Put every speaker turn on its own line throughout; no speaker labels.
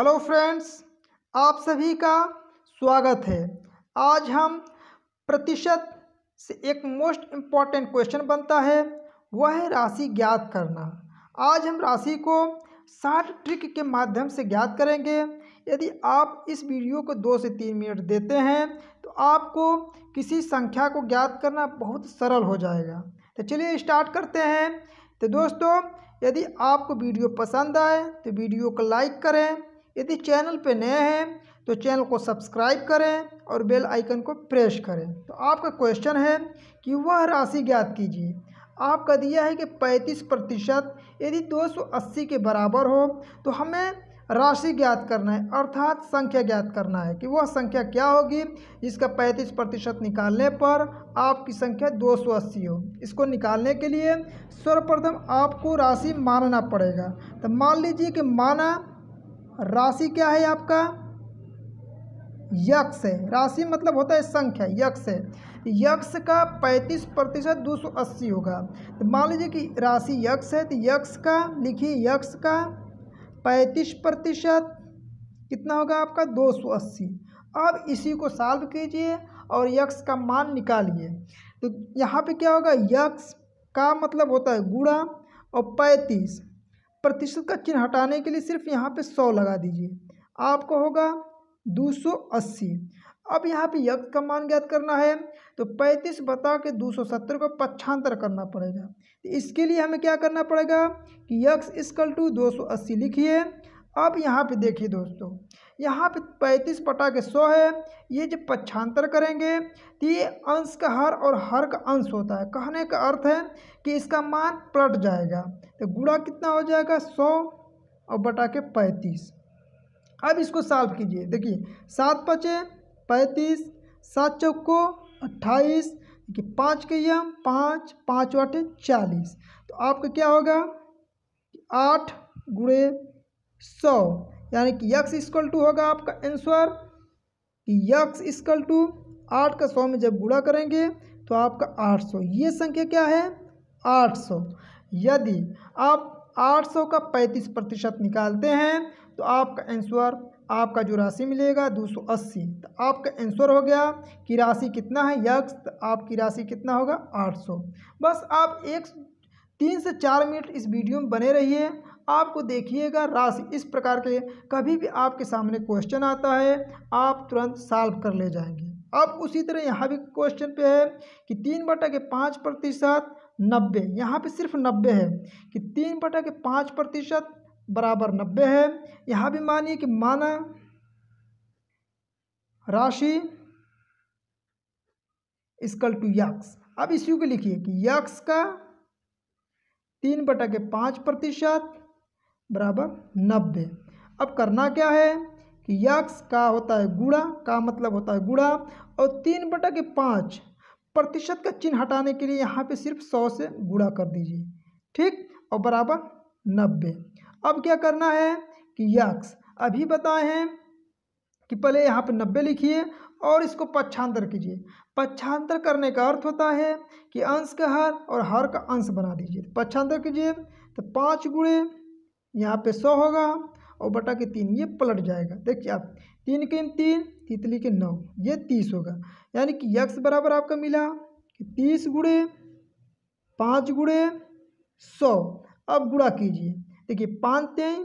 hello friends आप सभी का स्वागत है आज हम प्रतिशत से एक मोस्ट इम्पॉर्टेंट क्वेश्चन बनता है वह है राशि ज्ञात करना आज हम राशि को साठ ट्रिक के माध्यम से ज्ञात करेंगे यदि आप इस वीडियो को दो से तीन मिनट देते हैं तो आपको किसी संख्या को ज्ञात करना बहुत सरल हो जाएगा तो चलिए स्टार्ट करते हैं तो दोस्तों यदि आपको वीडियो पसंद आए तो वीडियो को लाइक करें यदि चैनल पे नए हैं तो चैनल को सब्सक्राइब करें और बेल आइकन को प्रेस करें तो आपका क्वेश्चन है कि वह राशि ज्ञात कीजिए आपका दिया है कि पैंतीस प्रतिशत यदि 280 के बराबर हो तो हमें राशि ज्ञात करना है अर्थात संख्या ज्ञात करना है कि वह संख्या क्या होगी जिसका पैंतीस प्रतिशत निकालने पर आपकी संख्या 280 हो इसको निकालने के लिए सर्वप्रथम आपको राशि मानना पड़ेगा तो मान लीजिए कि माना राशि क्या है आपका यक्ष है राशि मतलब होता है संख्या यक्ष है यक्ष का पैंतीस प्रतिशत दो सौ अस्सी होगा तो मान लीजिए कि राशि यक्ष है तो यक्ष का लिखिए यक्ष का पैंतीस प्रतिशत कितना होगा आपका दो सौ अस्सी अब इसी को सॉल्व कीजिए और यक्ष का मान निकालिए तो यहाँ पे क्या होगा यक्ष का मतलब होता है गुड़ा और पैंतीस प्रतिशत का चिन्ह हटाने के लिए सिर्फ यहाँ पे सौ लगा दीजिए आपको होगा दो सौ अस्सी अब यहाँ पे यज्ञ का मान ज्ञात करना है तो पैंतीस बता के दो सौ सत्तर को पक्षांतर करना पड़ेगा तो इसके लिए हमें क्या करना पड़ेगा कि यक्स इसकल टू दो सौ अस्सी लिखिए अब यहाँ पे देखिए दोस्तों यहाँ पे पैंतीस पटा के सौ है ये जब पक्षांतर करेंगे तो ये अंश का हर और हर का अंश होता है कहने का अर्थ है कि इसका मान पलट जाएगा तो गुड़ा कितना हो जाएगा सौ और बटा के पैंतीस अब इसको साल्व कीजिए देखिए सात पचे पैंतीस सात चौको अट्ठाईस कि पाँच के यम पाँच पाँच वाटे चालीस तो आपका क्या होगा आठ गुड़े सौ यानी कि यक्स इसकल टू होगा आपका आंसर कि यक्स इसकल टू आठ का सौ में जब गुड़ा करेंगे तो आपका आठ सौ ये संख्या क्या है आठ सौ यदि आप आठ सौ का पैंतीस प्रतिशत निकालते हैं तो आपका आंसर आपका जो राशि मिलेगा दो सौ अस्सी तो आपका आंसर हो गया कि राशि कितना है यक्स तो आपकी राशि कितना होगा आठ सौ बस आप एक तीन से चार मिनट इस वीडियो में बने रहिए आपको देखिएगा राशि इस प्रकार के कभी भी आपके सामने क्वेश्चन आता है आप तुरंत सॉल्व कर ले जाएंगे अब उसी तरह यहाँ भी क्वेश्चन पे है कि तीन बटा के पाँच प्रतिशत नब्बे यहाँ पे सिर्फ नब्बे है कि तीन बटा के पाँच प्रतिशत बराबर नब्बे है यहाँ भी मानिए कि माना राशि इसकल टू यक्स अब इसी को लिखिए कि यक्स का तीन बटा के पाँच प्रतिशत बराबर नब्बे अब करना क्या है कि यक्स का होता है गुड़ा का मतलब होता है गुड़ा और तीन बटा के पाँच प्रतिशत का चिन्ह हटाने के लिए यहाँ पे सिर्फ सौ से गुड़ा कर दीजिए ठीक और बराबर नब्बे अब क्या करना है कि यक्स अभी बताए हैं कि पहले यहाँ पे नब्बे लिखिए और इसको पक्षांतर कीजिए पक्षांतर करने का अर्थ होता है कि अंश का हर और हर का अंश बना दीजिए पक्षांतर कीजिए तो पाँच गुड़े यहाँ पे सौ होगा और बटा के तीन ये पलट जाएगा देखिए आप तीन के तीन तितली के नौ ये तीस होगा यानी कि यक्स बराबर आपका मिला कि तीस गुड़े पाँच गुड़े सौ अब गुड़ा कीजिए देखिए पाँच तेई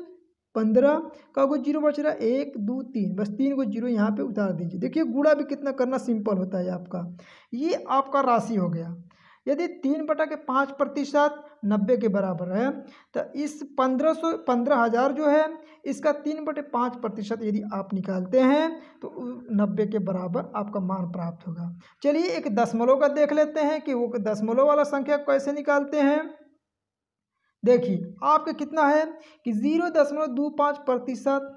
पंद्रह का को जीरो बच रहा है एक दो तीन बस तीन को जीरो यहाँ पे उतार दीजिए देखिए गुड़ा भी कितना करना सिंपल होता है आपका ये आपका राशि हो गया यदि तीन बटा के पाँच प्रतिशत नब्बे के बराबर है तो इस पंद्रह सौ पंद्रह हज़ार जो है इसका तीन बटे पाँच प्रतिशत यदि आप निकालते हैं तो नब्बे के बराबर आपका मान प्राप्त होगा चलिए एक दशमलव का देख लेते हैं कि वो दशमलव वाला संख्या कैसे निकालते हैं देखिए आपका कितना है कि ज़ीरो दशमलव दो पाँच प्रतिशत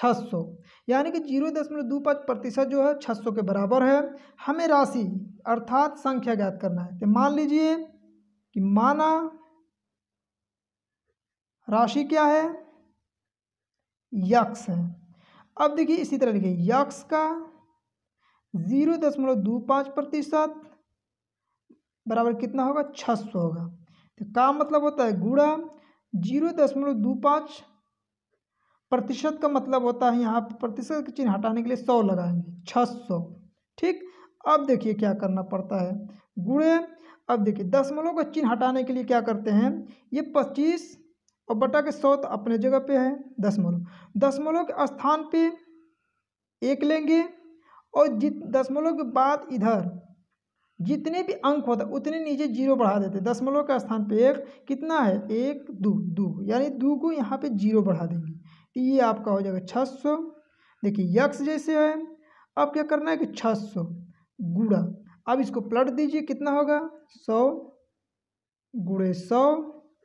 छः यानी कि जीरो दशमलव दो पाँच प्रतिशत जो है छः के बराबर है हमें राशि अर्थात संख्या ज्ञात करना है तो मान लीजिए कि माना राशि क्या है यक्स है अब देखिए इसी तरह लिखिए यक्स का जीरो दशमलव दो पाँच प्रतिशत बराबर कितना होगा छः होगा तो का मतलब होता है गुड़ा जीरो दशमलव दो पाँच प्रतिशत का मतलब होता है यहाँ पर प्रतिशत का चिन्ह हटाने के लिए सौ लगाएंगे छः सौ ठीक अब देखिए क्या करना पड़ता है गुणे अब देखिए दशमलव का चिन्ह हटाने के लिए क्या करते हैं ये पच्चीस और बटा के सौ तो अपने जगह पे है दशमलव दशमलव के स्थान पे एक लेंगे और जित दशमलव के बाद इधर जितने भी अंक होता उतने नीचे जीरो बढ़ा देते दशमलव के स्थान पे एक कितना है एक दो दो यानी दो को यहाँ पे जीरो बढ़ा देंगे ये आपका हो जाएगा छः सौ देखिए यक्स जैसे है अब क्या करना है कि छः सौ गुड़ा अब इसको प्लट दीजिए कितना होगा सौ गुड़े सौ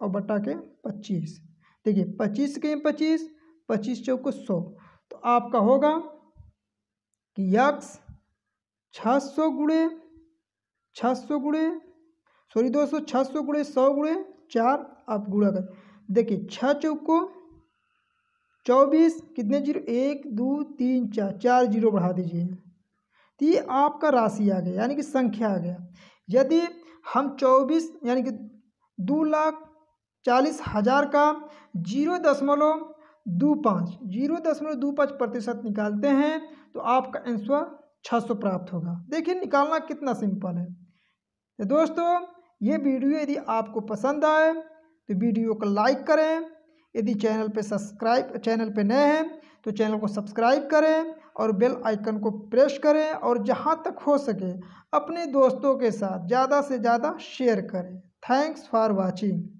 और बटा के पच्चीस देखिए पच्चीस के पच्चीस पच्चीस चौको सौ तो आपका होगा कि यक्स छः सौ गुड़े छः सौ गुड़े सॉरी दो सौ छः सौ गुड़े सौ गुड़े चार आप गुड़ा कर देखिए छः चौको चौबीस कितने जीरो एक दो तीन चार चार जीरो बढ़ा दीजिए तो ये आपका राशि आ गया यानी कि संख्या आ गया यदि हम चौबीस यानी कि दो लाख चालीस हज़ार का जीरो दशमलव दो पाँच जीरो दशमलव दो पाँच प्रतिशत निकालते हैं तो आपका आंसर छः सौ प्राप्त होगा देखिए निकालना कितना सिंपल है तो दोस्तों ये वीडियो यदि आपको पसंद आए तो वीडियो को लाइक करें यदि चैनल पे सब्सक्राइब चैनल पे नए हैं तो चैनल को सब्सक्राइब करें और बेल आइकन को प्रेस करें और जहाँ तक हो सके अपने दोस्तों के साथ ज़्यादा से ज़्यादा शेयर करें थैंक्स फॉर वाचिंग